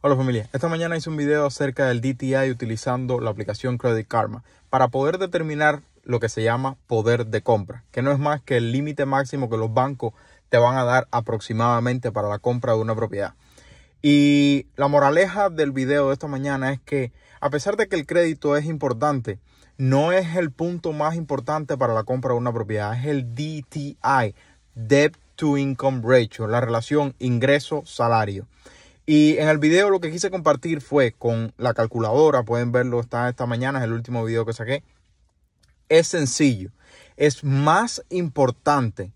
Hola familia, esta mañana hice un video acerca del DTI utilizando la aplicación Credit Karma para poder determinar lo que se llama poder de compra, que no es más que el límite máximo que los bancos te van a dar aproximadamente para la compra de una propiedad. Y la moraleja del video de esta mañana es que a pesar de que el crédito es importante, no es el punto más importante para la compra de una propiedad, es el DTI, Debt to Income Ratio, la relación ingreso-salario. Y en el video lo que quise compartir fue con la calculadora, pueden verlo, está esta mañana, es el último video que saqué. Es sencillo, es más importante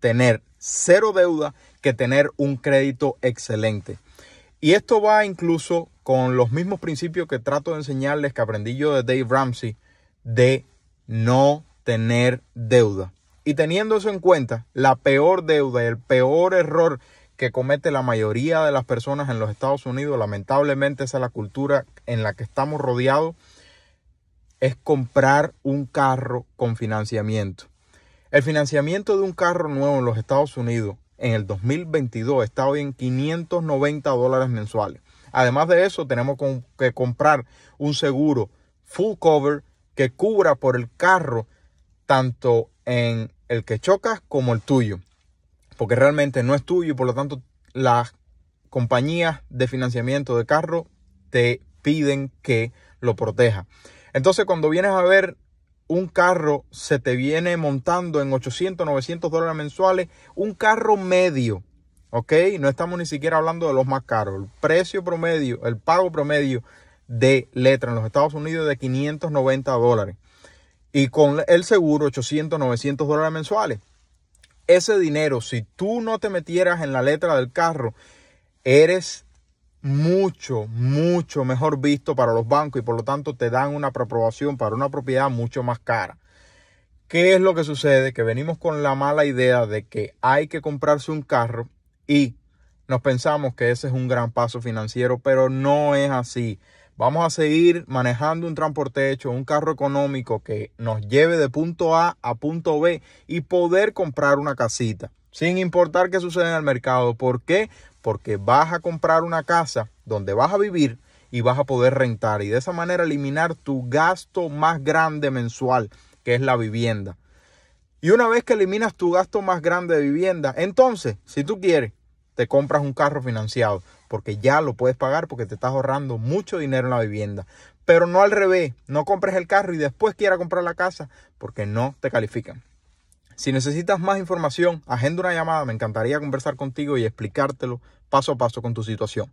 tener cero deuda que tener un crédito excelente. Y esto va incluso con los mismos principios que trato de enseñarles que aprendí yo de Dave Ramsey de no tener deuda. Y teniendo eso en cuenta, la peor deuda el peor error que comete la mayoría de las personas en los Estados Unidos, lamentablemente esa es la cultura en la que estamos rodeados, es comprar un carro con financiamiento. El financiamiento de un carro nuevo en los Estados Unidos en el 2022 está hoy en 590 dólares mensuales. Además de eso, tenemos que comprar un seguro full cover que cubra por el carro tanto en el que chocas como el tuyo porque realmente no es tuyo y por lo tanto las compañías de financiamiento de carro te piden que lo proteja. Entonces cuando vienes a ver un carro se te viene montando en 800, 900 dólares mensuales, un carro medio, ¿ok? No estamos ni siquiera hablando de los más caros. El precio promedio, el pago promedio de letra en los Estados Unidos de 590 dólares. Y con el seguro, 800, 900 dólares mensuales ese dinero, si tú no te metieras en la letra del carro, eres mucho, mucho mejor visto para los bancos y por lo tanto te dan una aprobación para una propiedad mucho más cara. ¿Qué es lo que sucede? Que venimos con la mala idea de que hay que comprarse un carro y nos pensamos que ese es un gran paso financiero, pero no es así. Vamos a seguir manejando un transporte hecho, un carro económico que nos lleve de punto A a punto B y poder comprar una casita, sin importar qué sucede en el mercado. ¿Por qué? Porque vas a comprar una casa donde vas a vivir y vas a poder rentar y de esa manera eliminar tu gasto más grande mensual, que es la vivienda. Y una vez que eliminas tu gasto más grande de vivienda, entonces, si tú quieres te compras un carro financiado, porque ya lo puedes pagar porque te estás ahorrando mucho dinero en la vivienda. Pero no al revés, no compres el carro y después quieras comprar la casa porque no te califican. Si necesitas más información, agenda una llamada, me encantaría conversar contigo y explicártelo paso a paso con tu situación.